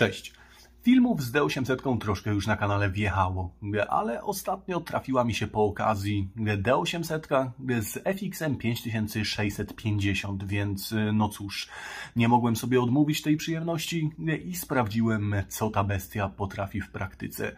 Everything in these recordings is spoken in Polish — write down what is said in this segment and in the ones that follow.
Cześć. Filmów z D800 troszkę już na kanale wjechało, ale ostatnio trafiła mi się po okazji D800 z FXM 5650, więc no cóż, nie mogłem sobie odmówić tej przyjemności i sprawdziłem, co ta bestia potrafi w praktyce.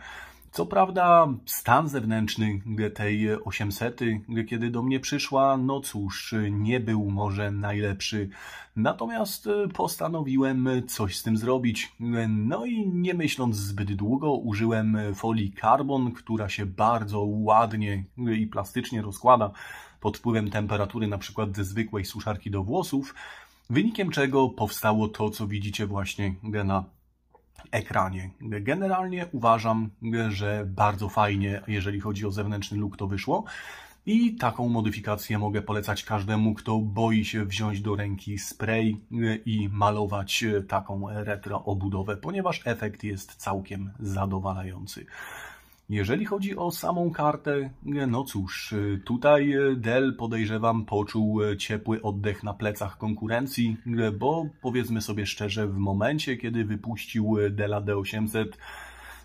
Co prawda stan zewnętrzny tej 800, kiedy do mnie przyszła, no cóż, nie był może najlepszy. Natomiast e, postanowiłem coś z tym zrobić. No i nie myśląc zbyt długo, użyłem folii karbon, która się bardzo ładnie i plastycznie rozkłada pod wpływem temperatury na przykład ze zwykłej suszarki do włosów, wynikiem czego powstało to, co widzicie właśnie na ekranie. Generalnie uważam, że bardzo fajnie, jeżeli chodzi o zewnętrzny luk, to wyszło. I taką modyfikację mogę polecać każdemu, kto boi się wziąć do ręki spray e, i malować e, taką retro obudowę, ponieważ efekt jest całkiem zadowalający. Jeżeli chodzi o samą kartę, e, no cóż, e, tutaj e, Dell podejrzewam poczuł ciepły oddech na plecach konkurencji, bo powiedzmy sobie szczerze, w momencie kiedy wypuścił Della D800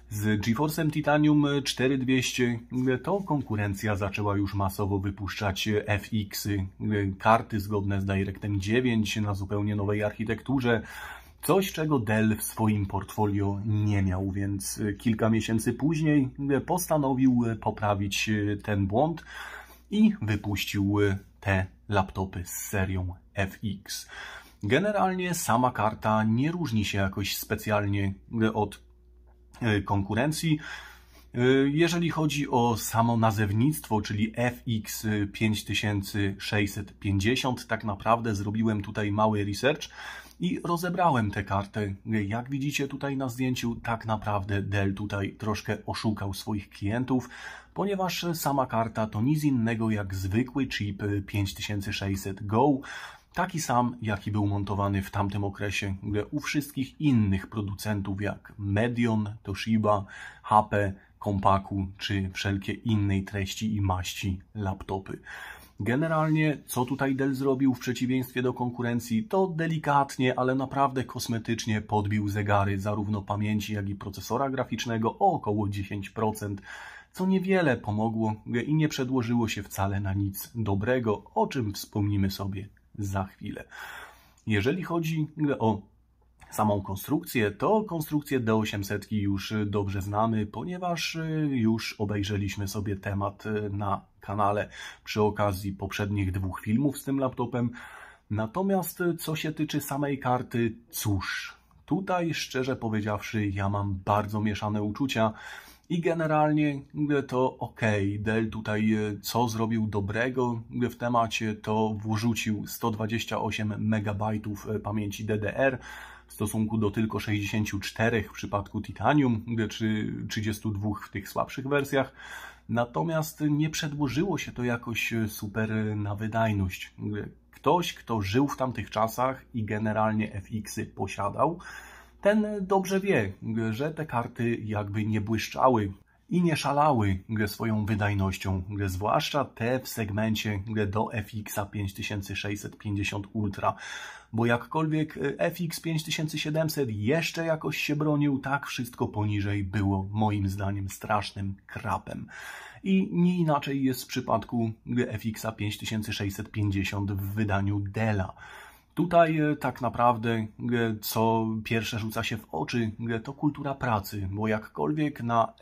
z GeForce'em Titanium 4200 to konkurencja zaczęła już masowo wypuszczać FX, -y, karty zgodne z DirectM 9 na zupełnie nowej architekturze, Coś, czego Dell w swoim portfolio nie miał, więc e, kilka miesięcy później e, postanowił e, poprawić ten błąd i wypuścił te laptopy z serią FX. Generalnie sama karta nie różni się jakoś specjalnie od konkurencji. Jeżeli chodzi o samo nazewnictwo, czyli FX 5650, tak naprawdę zrobiłem tutaj mały research i rozebrałem te karty. Jak widzicie tutaj na zdjęciu, tak naprawdę Dell tutaj troszkę oszukał swoich klientów, ponieważ sama karta to nic innego jak zwykły chip 5600 Go, taki sam, jaki był montowany w tamtym okresie u wszystkich innych producentów jak Medion, Toshiba, HP, Kompaku czy wszelkie innej treści i maści laptopy. Generalnie, co tutaj Dell zrobił w przeciwieństwie do konkurencji, to delikatnie, ale naprawdę kosmetycznie podbił zegary zarówno pamięci, jak i procesora graficznego o około 10%, co niewiele pomogło i nie przedłożyło się wcale na nic dobrego, o czym wspomnimy sobie za chwilę. Jeżeli chodzi o Samą konstrukcję, to konstrukcję D800 już dobrze znamy, ponieważ y, już obejrzeliśmy sobie temat y, na kanale przy okazji poprzednich dwóch filmów z tym laptopem. Natomiast y, co się tyczy samej karty, cóż, tutaj szczerze powiedziawszy ja mam bardzo mieszane uczucia. I generalnie to ok, Dell tutaj e, co zrobił dobrego w temacie, to wrzucił 128 MB e, pamięci DDR w stosunku do tylko 64 w przypadku Titanium, czy 32 w tych słabszych wersjach. Natomiast nie przedłużyło się to jakoś e, super na wydajność. Ktoś, kto żył w tamtych czasach i generalnie FX-y posiadał, ten dobrze wie, że te karty jakby nie błyszczały i nie szalały swoją wydajnością, zwłaszcza te w segmencie do FX 5650 Ultra. Bo jakkolwiek e, FX 5700 jeszcze jakoś się bronił, tak wszystko poniżej było moim zdaniem strasznym krapem. I nie inaczej jest w przypadku FX 5650 w wydaniu Dela. Tutaj e, tak naprawdę, e, co pierwsze rzuca się w oczy, e, to kultura pracy, bo jakkolwiek na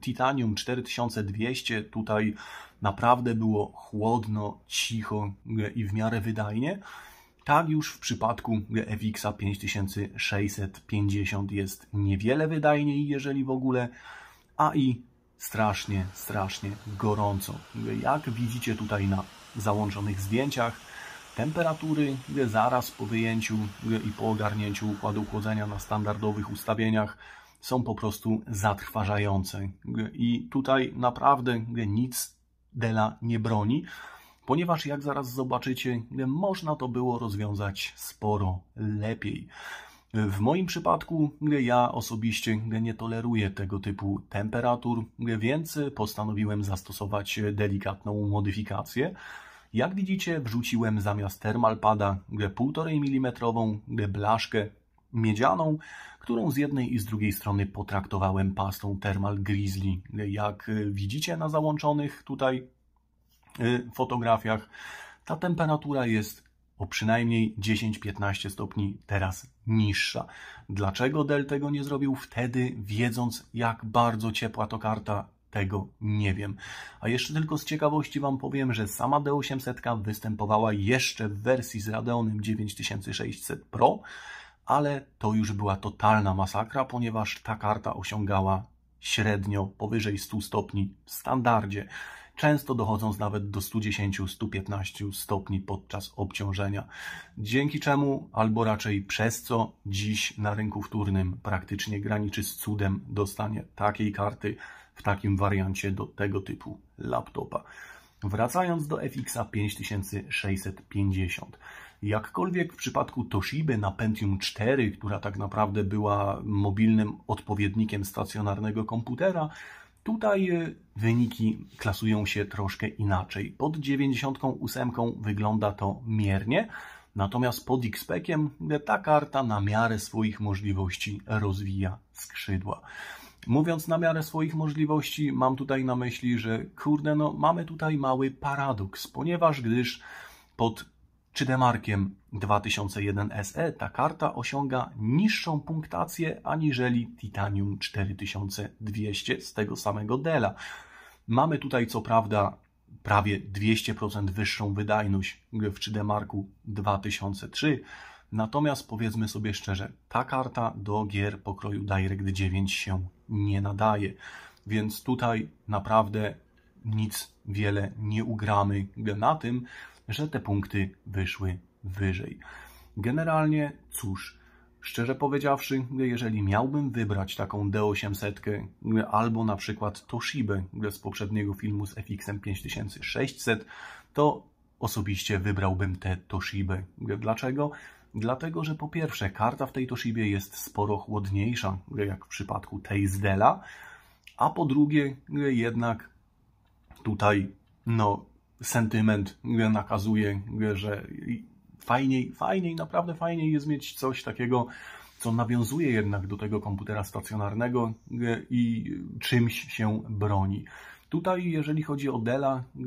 Titanium 4200 tutaj naprawdę było chłodno, cicho i w miarę wydajnie, tak już w przypadku FX 5650 jest niewiele wydajniej, jeżeli w ogóle, a i strasznie, strasznie gorąco. Jak widzicie tutaj na załączonych zdjęciach, Temperatury zaraz po wyjęciu i po ogarnięciu układu chłodzenia na standardowych ustawieniach są po prostu zatrważające. I tutaj naprawdę nic Dela nie broni, ponieważ jak zaraz zobaczycie, można to było rozwiązać sporo lepiej. W moim przypadku ja osobiście nie toleruję tego typu temperatur, więc postanowiłem zastosować delikatną modyfikację. Jak widzicie, wrzuciłem zamiast termalpada grę 1,5 mm, grę blaszkę miedzianą, którą z jednej i z drugiej strony potraktowałem pastą Thermal Grizzly. Jak e, widzicie na załączonych tutaj e, fotografiach, ta temperatura jest o przynajmniej 10-15 stopni teraz niższa. Dlaczego Dell tego nie zrobił wtedy, wiedząc jak bardzo ciepła to karta tego nie wiem. A jeszcze tylko z ciekawości Wam powiem, że sama D800 występowała jeszcze w wersji z Radeonem 9600 Pro, ale to już była totalna masakra, ponieważ ta karta osiągała średnio powyżej 100 stopni w standardzie, często dochodząc nawet do 110-115 stopni podczas obciążenia, dzięki czemu, albo raczej przez co, dziś na rynku wtórnym praktycznie graniczy z cudem dostanie takiej karty w takim wariancie do tego typu laptopa. Wracając do FX-a 5650. Jakkolwiek w przypadku Toshiby na Pentium 4, która tak naprawdę była mobilnym odpowiednikiem stacjonarnego komputera, Tutaj e, wyniki klasują się troszkę inaczej. Pod 98 wygląda to miernie, natomiast pod XPEKiem ta karta na miarę swoich możliwości rozwija skrzydła. Mówiąc na miarę swoich możliwości, mam tutaj na myśli, że kurde, no mamy tutaj mały paradoks, ponieważ gdyż pod Czydemarkiem 2001 SE ta karta osiąga niższą punktację aniżeli Titanium 4200 z tego samego Dela. Mamy tutaj co prawda prawie 200% wyższą wydajność w 3D Marku 2003. Natomiast powiedzmy sobie szczerze, ta karta do gier pokroju Direct 9 się nie nadaje. Więc tutaj naprawdę nic wiele nie ugramy na tym, że te punkty wyszły wyżej. Generalnie cóż, szczerze powiedziawszy, jeżeli miałbym wybrać taką D800 albo na przykład Toshibę z poprzedniego filmu z FX-em 5600, to osobiście wybrałbym tę Toshibę. Dlaczego? Dlatego, że po pierwsze karta w tej Toshibie jest sporo chłodniejsza, jak w przypadku Dela, a po drugie jednak tutaj no, sentyment nakazuje, że fajniej, fajniej, naprawdę fajniej jest mieć coś takiego, co nawiązuje jednak do tego komputera stacjonarnego e, i czymś się broni. Tutaj, jeżeli chodzi o Dela, e,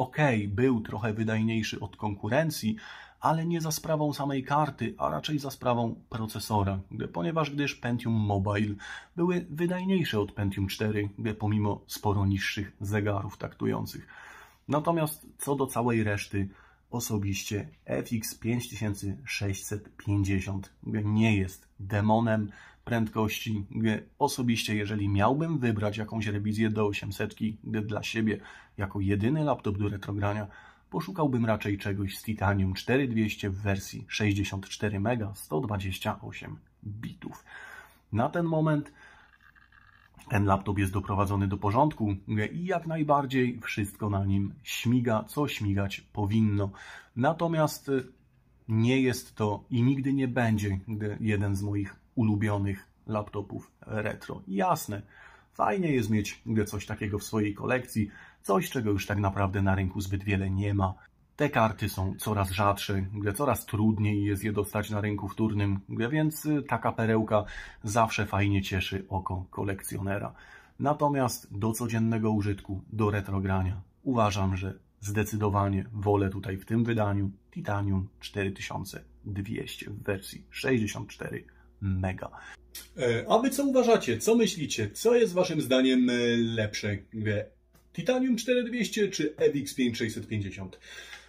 ok, był trochę wydajniejszy od konkurencji, ale nie za sprawą samej karty, a raczej za sprawą procesora, ponieważ gdyż Pentium Mobile były wydajniejsze od Pentium 4, pomimo sporo niższych zegarów taktujących. Natomiast co do całej reszty, osobiście FX 5650 nie jest demonem, prędkości, osobiście, jeżeli miałbym wybrać jakąś rewizję do 800, dla siebie jako jedyny laptop do retrogrania, poszukałbym raczej czegoś z Titanium 4200 w wersji 64 MB 128 bitów. Na ten moment ten laptop jest doprowadzony do porządku i jak najbardziej wszystko na nim śmiga, co śmigać powinno. Natomiast nie jest to i nigdy nie będzie, jeden z moich ulubionych laptopów retro. Jasne, fajnie jest mieć coś takiego w swojej kolekcji, coś czego już tak naprawdę na rynku zbyt wiele nie ma. Te karty są coraz rzadsze, gdzie coraz trudniej jest je dostać na rynku wtórnym, więc y, taka perełka zawsze fajnie cieszy oko kolekcjonera. Natomiast do codziennego użytku, do retrogrania, uważam, że zdecydowanie wolę tutaj w tym wydaniu Titanium 4200 w wersji 64 mega. E, a wy co uważacie? Co myślicie? Co jest waszym zdaniem e, lepsze? Titanium 4200 czy EVX 5650?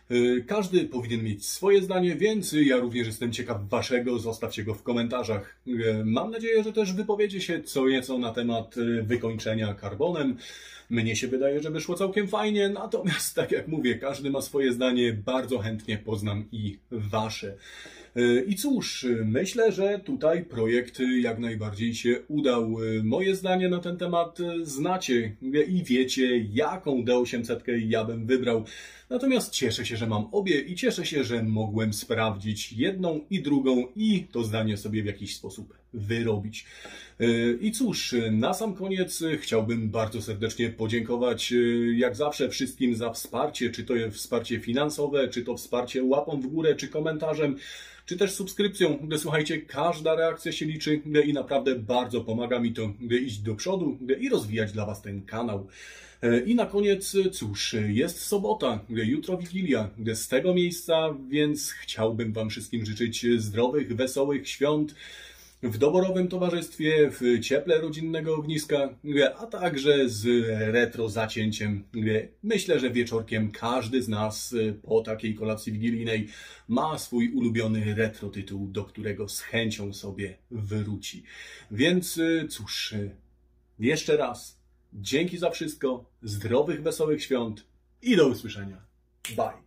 E, każdy powinien mieć swoje zdanie, więc ja również jestem ciekaw waszego, zostawcie go w komentarzach. Mam nadzieję, że też wypowiecie się co nieco na temat wykończenia karbonem. Mnie się wydaje, że wyszło całkiem fajnie, natomiast tak jak mówię, każdy ma swoje zdanie, bardzo chętnie poznam i wasze. E, I cóż, myślę, że tutaj projekt jak najbardziej się udał. E, moje zdanie na ten temat e, znacie i wiecie, jaką D800 ja bym wybrał. Natomiast cieszę się, że mam obie i cieszę się, że mogłem sprawdzić jedną i drugą i to zdanie sobie w jakiś sposób wyrobić. I cóż, na sam koniec chciałbym bardzo serdecznie podziękować jak zawsze wszystkim za wsparcie, czy to wsparcie finansowe, czy to wsparcie łapą w górę, czy komentarzem czy też subskrypcją, gdy słuchajcie, każda reakcja się liczy i naprawdę bardzo pomaga mi to iść do przodu i rozwijać dla Was ten kanał. E, I na koniec, cóż, jest sobota, jutro Wigilia z tego miejsca, więc chciałbym Wam wszystkim życzyć zdrowych, wesołych świąt w doborowym towarzystwie, w cieple rodzinnego ogniska, a także z retro zacięciem. Myślę, że wieczorkiem każdy z nas y, po takiej kolacji wigilijnej ma swój ulubiony retro tytuł, do którego z chęcią sobie wróci. Więc y, cóż, y, jeszcze raz dzięki za wszystko, zdrowych, wesołych świąt i do usłyszenia. Bye!